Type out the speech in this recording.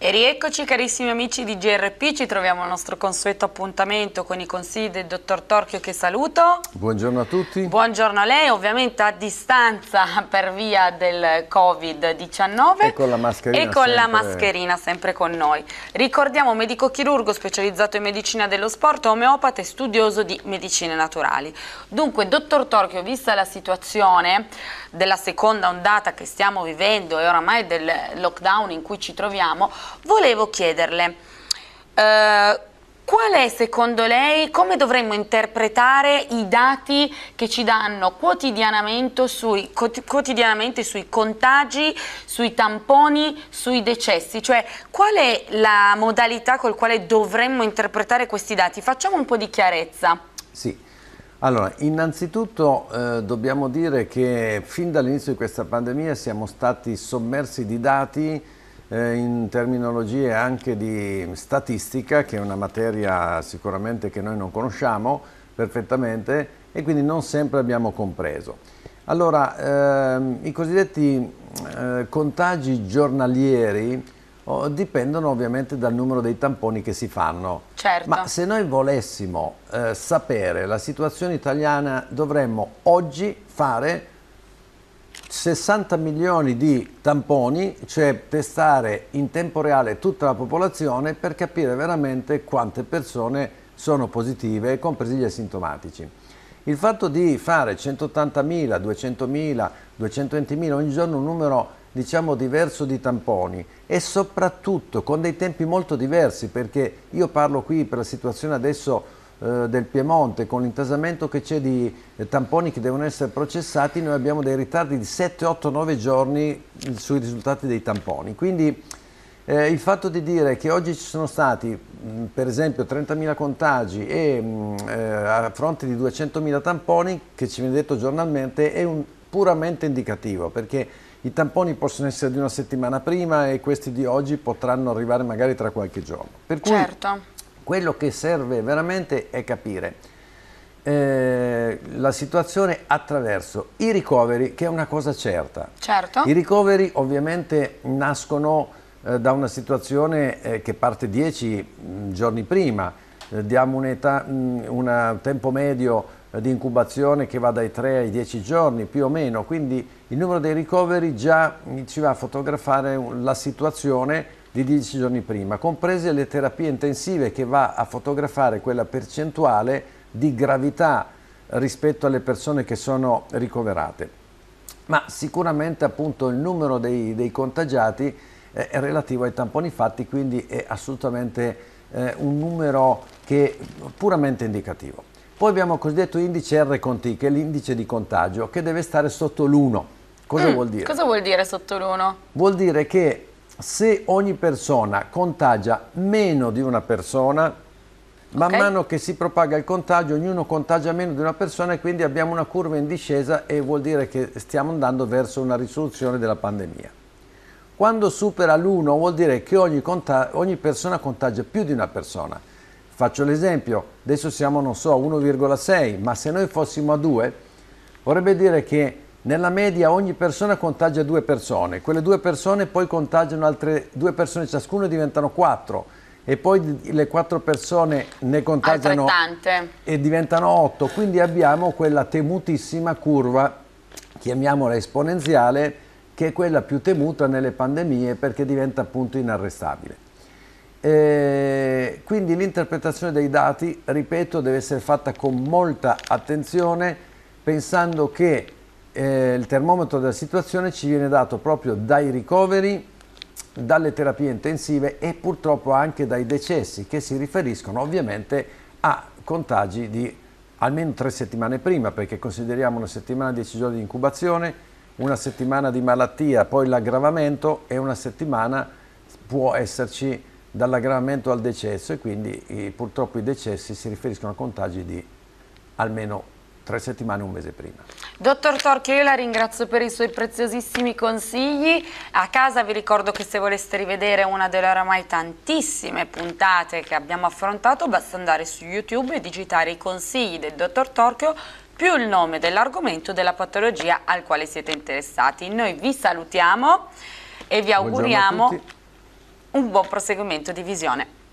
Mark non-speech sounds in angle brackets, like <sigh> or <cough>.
E rieccoci carissimi amici di GRP, ci troviamo al nostro consueto appuntamento con i consigli del dottor Torchio che saluto. Buongiorno a tutti. Buongiorno a lei, ovviamente a distanza <laughs> per via del Covid-19. E con la mascherina. E con sempre... la mascherina sempre con noi. Ricordiamo medico chirurgo specializzato in medicina dello sport, omeopata e studioso di medicine naturali. Dunque, dottor Torchio, vista la situazione della seconda ondata che stiamo vivendo e oramai del lockdown in cui ci troviamo, Volevo chiederle, eh, Qual è secondo lei, come dovremmo interpretare i dati che ci danno quotidianamente sui, quotidianamente sui, contagi, sui tamponi, sui decessi? Cioè qual è la modalità col quale dovremmo interpretare questi dati? Facciamo un po' di chiarezza. Sì. Allora, innanzitutto eh, dobbiamo dire che fin dall'inizio di questa pandemia siamo stati sommersi di dati eh, in terminologie anche di statistica, che è una materia sicuramente che noi non conosciamo perfettamente e quindi non sempre abbiamo compreso. Allora, ehm, i cosiddetti eh, contagi giornalieri oh, dipendono ovviamente dal numero dei tamponi che si fanno. Certo. Ma se noi volessimo eh, sapere la situazione italiana dovremmo oggi fare 60 milioni di tamponi, cioè testare in tempo reale tutta la popolazione per capire veramente quante persone sono positive, compresi gli asintomatici. Il fatto di fare 180.000, 200.000, 220.000 ogni giorno un numero diciamo diverso di tamponi e soprattutto con dei tempi molto diversi perché io parlo qui per la situazione adesso eh, del Piemonte con l'intasamento che c'è di eh, tamponi che devono essere processati noi abbiamo dei ritardi di 7, 8, 9 giorni mm, sui risultati dei tamponi quindi eh, il fatto di dire che oggi ci sono stati mm, per esempio 30.000 contagi e mm, eh, a fronte di 200.000 tamponi che ci viene detto giornalmente è un, puramente indicativo perché i tamponi possono essere di una settimana prima e questi di oggi potranno arrivare magari tra qualche giorno. Per cui certo quello che serve veramente è capire eh, la situazione attraverso i ricoveri, che è una cosa certa. Certo. I ricoveri ovviamente nascono eh, da una situazione eh, che parte 10 mm, giorni prima, eh, diamo un mm, tempo medio eh, di incubazione che va dai 3 ai 10 giorni più o meno, quindi il numero dei ricoveri già mm, ci va a fotografare la situazione di 10 giorni prima, comprese le terapie intensive che va a fotografare quella percentuale di gravità rispetto alle persone che sono ricoverate. Ma sicuramente appunto il numero dei, dei contagiati eh, è relativo ai tamponi fatti, quindi è assolutamente eh, un numero che è puramente indicativo. Poi abbiamo il cosiddetto indice R con T, che è l'indice di contagio, che deve stare sotto l'1. Cosa mm, vuol dire? Cosa vuol dire sotto l'1? Vuol dire che se ogni persona contagia meno di una persona, man okay. mano che si propaga il contagio, ognuno contagia meno di una persona e quindi abbiamo una curva in discesa e vuol dire che stiamo andando verso una risoluzione della pandemia. Quando supera l'1 vuol dire che ogni, ogni persona contagia più di una persona. Faccio l'esempio, adesso siamo non so a 1,6, ma se noi fossimo a 2 vorrebbe dire che nella media ogni persona contagia due persone, quelle due persone poi contagiano altre due persone ciascuno e diventano quattro e poi le quattro persone ne contagiano e diventano otto, quindi abbiamo quella temutissima curva, chiamiamola esponenziale, che è quella più temuta nelle pandemie perché diventa appunto inarrestabile. E eh, quindi l'interpretazione dei dati, ripeto, deve essere fatta con molta attenzione pensando che eh, il termometro della situazione ci viene dato proprio dai ricoveri, dalle terapie intensive e purtroppo anche dai decessi che si riferiscono ovviamente a contagi di almeno tre settimane prima perché consideriamo una settimana 10 giorni di incubazione, una settimana di malattia, poi l'aggravamento e una settimana può esserci dall'aggravamento al decesso e quindi i, purtroppo i decessi si riferiscono a contagi di almeno tre settimane, un mese prima. Dottor Torchio, io la ringrazio per i suoi preziosissimi consigli. A casa vi ricordo che se voleste rivedere una delle oramai tantissime puntate che abbiamo affrontato, basta andare su YouTube e digitare i consigli del dottor Torchio più il nome dell'argomento della patologia al quale siete interessati. Noi vi salutiamo e vi auguriamo un buon proseguimento di visione.